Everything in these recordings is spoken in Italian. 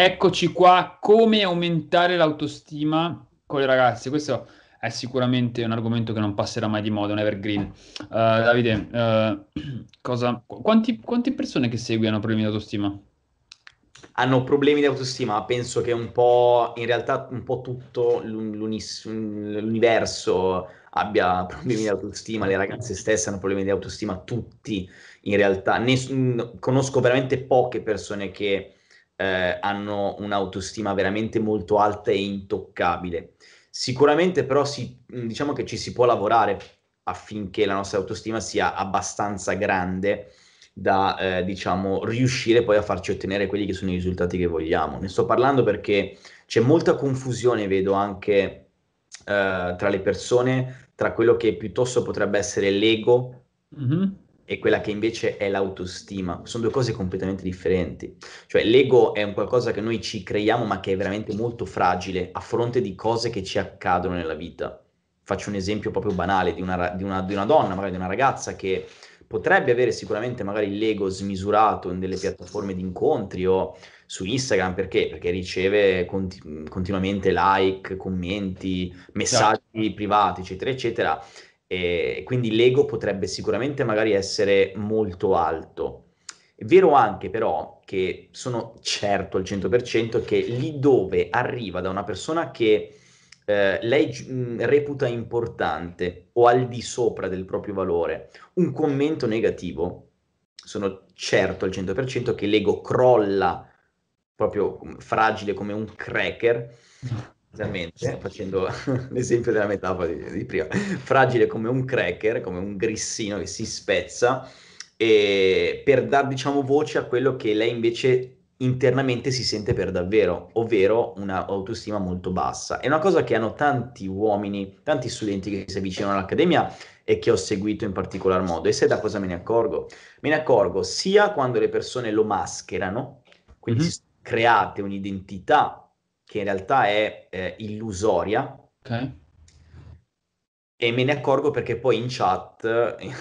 Eccoci qua, come aumentare l'autostima con le ragazze. Questo è sicuramente un argomento che non passerà mai di moda, un evergreen. Uh, Davide, uh, cosa, quanti, quante persone che segui hanno problemi di autostima? hanno problemi di autostima, penso che un po' in realtà un po' tutto l'universo abbia problemi di autostima, le ragazze stesse hanno problemi di autostima, tutti in realtà. Ne, conosco veramente poche persone che eh, hanno un'autostima veramente molto alta e intoccabile. Sicuramente però si, mm, diciamo che ci si può lavorare affinché la nostra autostima sia abbastanza grande da eh, diciamo riuscire poi a farci ottenere quelli che sono i risultati che vogliamo. Ne sto parlando perché c'è molta confusione, vedo anche eh, tra le persone, tra quello che piuttosto potrebbe essere l'ego, mm-hmm e quella che invece è l'autostima, sono due cose completamente differenti. Cioè l'ego è un qualcosa che noi ci creiamo ma che è veramente molto fragile a fronte di cose che ci accadono nella vita. Faccio un esempio proprio banale di una, di una, di una donna, magari di una ragazza che potrebbe avere sicuramente magari l'ego smisurato in delle piattaforme di incontri o su Instagram perché? Perché riceve continu- continuamente like, commenti, messaggi certo. privati, eccetera, eccetera e quindi l'ego potrebbe sicuramente magari essere molto alto. È vero anche però che sono certo al 100% che lì dove arriva da una persona che eh, lei mh, mm, reputa importante o al di sopra del proprio valore un commento negativo, sono certo al 100% che l'ego crolla proprio mm, fragile come un cracker Eh, facendo l'esempio della metafora di, di, prima, fragile come un cracker, come un grissino che si spezza, e per dar diciamo voce a quello che lei invece internamente si sente per davvero, ovvero un'autostima molto bassa. È una cosa che hanno tanti uomini, tanti studenti che si avvicinano all'accademia e che ho seguito in particolar modo. E sai da cosa me ne accorgo? Me ne accorgo sia quando le persone lo mascherano, quindi mm-hmm. create un'identità che in realtà è eh, illusoria. Okay. E me ne accorgo perché poi in chat,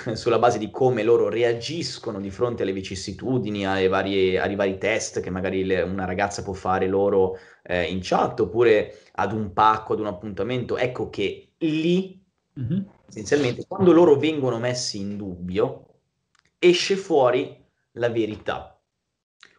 eh, sulla base di come loro reagiscono di fronte alle vicissitudini, alle varie, ai vari test che magari le, una ragazza può fare loro eh, in chat, oppure ad un pacco, ad un appuntamento, ecco che lì, mm-hmm. essenzialmente, quando loro vengono messi in dubbio, esce fuori la verità.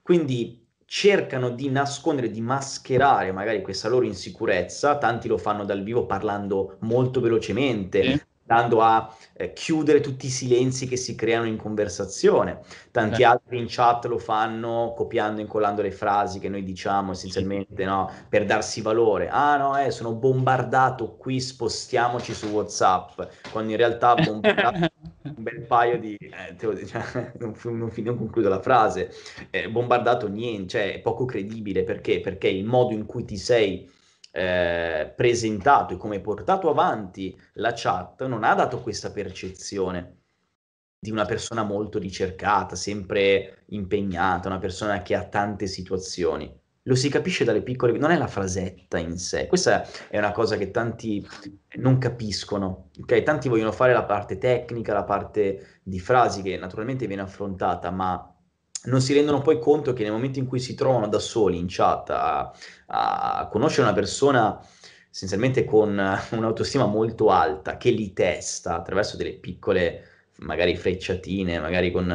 Quindi cercano di nascondere, di mascherare magari questa loro insicurezza, tanti lo fanno dal vivo parlando molto velocemente, eh. andando a eh, chiudere tutti i silenzi che si creano in conversazione, tanti eh. altri in chat lo fanno copiando e incollando le frasi che noi diciamo essenzialmente no? per darsi valore, ah no, eh, sono bombardato qui, spostiamoci su Whatsapp, quando in realtà bombardato Eh? un bel paio di... Eh, te, cioè, non, non, non, concludo la frase, eh, bombardato niente, cioè è poco credibile perché? Perché il modo in cui ti sei eh, presentato e come hai portato avanti la chat non ha dato questa percezione di una persona molto ricercata, sempre impegnata, una persona che ha tante situazioni lo si capisce dalle piccole, non è la frasetta in sé, questa è una cosa che tanti non capiscono, ok? Tanti vogliono fare la parte tecnica, la parte di frasi che naturalmente viene affrontata, ma non si rendono poi conto che nel momento in cui si trovano da soli in chat a, a conoscere una persona essenzialmente con un'autostima molto alta che li testa attraverso delle piccole magari frecciatine, magari con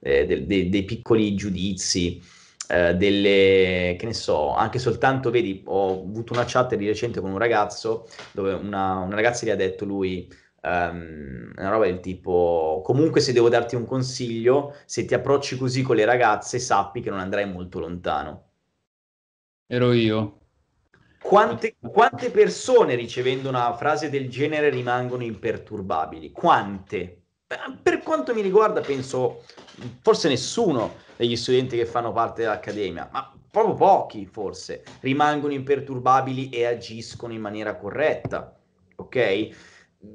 eh, de- de- dei piccoli giudizi, eh, delle, che ne so, anche soltanto, vedi, ho avuto una chat di recente con un ragazzo dove una, una ragazza gli ha detto lui, um, una roba del tipo, comunque se devo darti un consiglio, se ti approcci così con le ragazze sappi che non andrai molto lontano. Ero io. Quante, quante persone ricevendo una frase del genere rimangono imperturbabili? Quante? Per quanto mi riguarda, penso forse nessuno degli studenti che fanno parte dell'accademia, ma proprio pochi forse, rimangono imperturbabili e agiscono in maniera corretta, ok?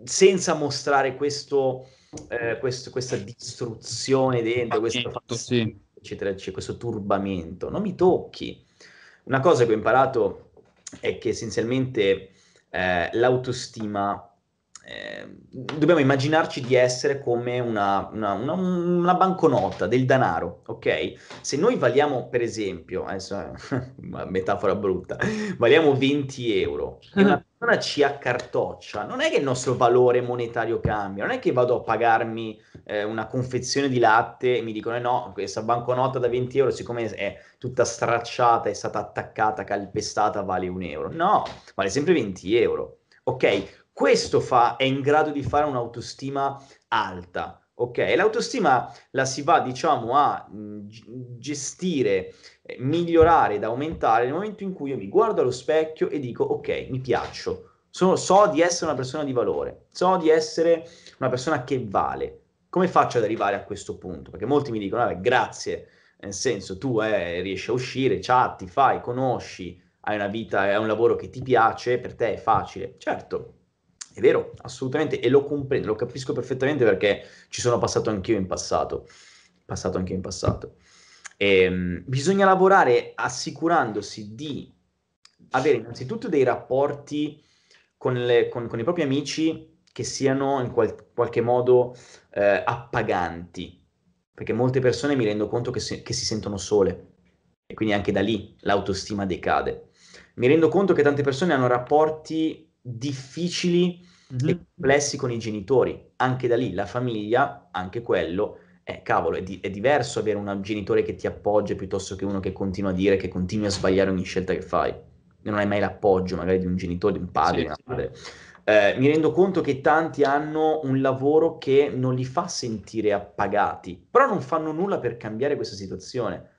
Senza mostrare questo, eh, questo, questa distruzione dentro, questo, fatto, sì. eccetera, eccetera, questo turbamento. Non mi tocchi. Una cosa che ho imparato è che essenzialmente eh, l'autostima Ehm, dobbiamo immaginarci di essere come una, una, una, una, banconota del denaro, ok? Se noi valiamo, per esempio, adesso una metafora brutta, valiamo 20 euro e una ah. persona ci accartoccia, non è che il nostro valore monetario cambia, non è che vado a pagarmi eh, una confezione di latte e mi dicono eh no, questa banconota da 20 euro, siccome è tutta stracciata, è stata attaccata, calpestata, vale un euro. No, vale sempre 20 euro. Ok, questo fa, è in grado di fare un'autostima alta, ok? L'autostima la si va, diciamo, a mm, gestire, eh, migliorare ed aumentare nel momento in cui io mi guardo allo specchio e dico, ok, mi piaccio, sono, so di essere una persona di valore, so di essere una persona che vale. Come faccio ad arrivare a questo punto? Perché molti mi dicono, grazie, nel senso tu eh, riesci a uscire, chatti, fai, conosci, hai una vita, hai un lavoro che ti piace, per te è facile. Certo, è vero, assolutamente, e lo comprendo, lo capisco perfettamente perché ci sono passato anch'io in passato. Passato anche in passato. E, ehm, bisogna lavorare assicurandosi di avere innanzitutto dei rapporti con, le, con, con i propri amici che siano in qual- qualche modo eh, appaganti, perché molte persone mi rendo conto che, se- che si sentono sole e quindi anche da lì l'autostima decade. Mi rendo conto che tante persone hanno rapporti difficili mm-hmm. e mhm. complessi con i genitori. Anche da lì la famiglia, anche quello, eh, cavolo, è, di- è diverso avere un genitore che ti appoggia piuttosto che uno che continua a dire che continui a sbagliare ogni scelta che fai. Non hai mai l'appoggio magari di un genitore, di un padre, sì, di una madre. Eh, mi rendo conto che tanti hanno un lavoro che non li fa sentire appagati, però non fanno nulla per cambiare questa situazione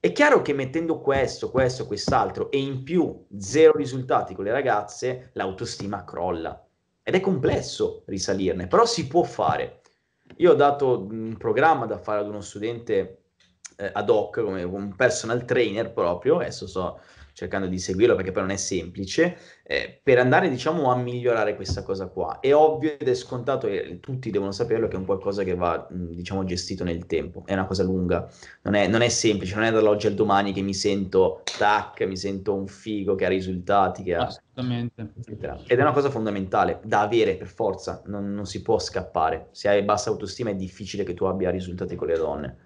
è chiaro che mettendo questo, questo, quest'altro e in più zero risultati con le ragazze, l'autostima crolla. Ed è complesso risalirne, però si può fare. Io ho dato un programma da fare ad uno studente eh, ad hoc, come un personal trainer proprio, adesso so, cercando di seguirlo perché poi non è semplice, eh, per andare diciamo a migliorare questa cosa qua. È ovvio ed è scontato e tutti devono saperlo che è un qualcosa che va diciamo gestito nel tempo, è una cosa lunga, non è, non è semplice, non è dall'oggi al domani che mi sento tac, mi sento un figo che ha risultati, che ha... Assolutamente. Eccetera. Ed è una cosa fondamentale da avere per forza, non, non si può scappare. Se hai bassa autostima è difficile che tu abbia risultati con le donne.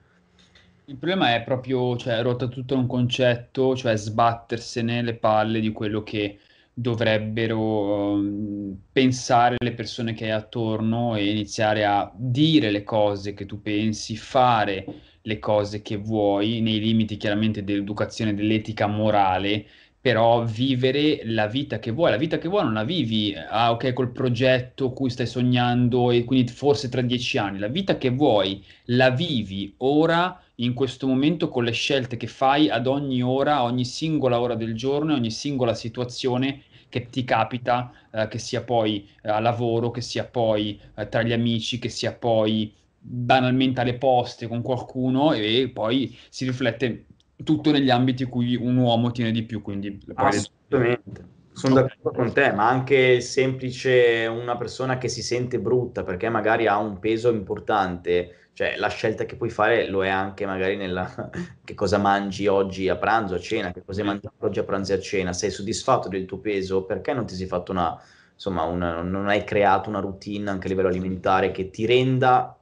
Il problema è proprio, cioè, rotta tutto un concetto, cioè sbattersene le palle di quello che dovrebbero um, pensare le persone che hai attorno e iniziare a dire le cose che tu pensi, fare le cose che vuoi, nei limiti chiaramente dell'educazione, dell'etica morale, però vivere la vita che vuoi, la vita che vuoi non la vivi, ah ok, col progetto cui stai sognando e quindi forse tra dieci anni, la vita che vuoi la vivi ora, in questo momento, con le scelte che fai ad ogni ora, ogni singola ora del giorno, ogni singola situazione che ti capita, eh, che sia poi eh, a lavoro, che sia poi eh, tra gli amici, che sia poi banalmente alle poste con qualcuno e poi si riflette tutto negli ambiti cui un uomo tiene di più, quindi assolutamente. Sono d'accordo con te, ma anche semplice una persona che si sente brutta perché magari ha un peso importante, cioè la scelta che puoi fare lo è anche magari nella che cosa mangi oggi a pranzo, a cena, che cosa hai mangiato oggi a pranzo e a cena, sei soddisfatto del tuo peso, perché non ti sei fatto una, insomma, una, non hai creato una routine anche a livello alimentare che ti renda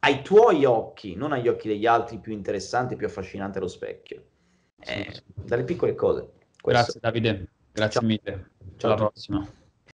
ai tuoi occhi, non agli occhi degli altri, più interessante, più affascinante lo specchio. Eh, sì, sì. Dalle piccole cose. Questo. Grazie Davide, grazie Ciao. mille. Ciao alla prossima.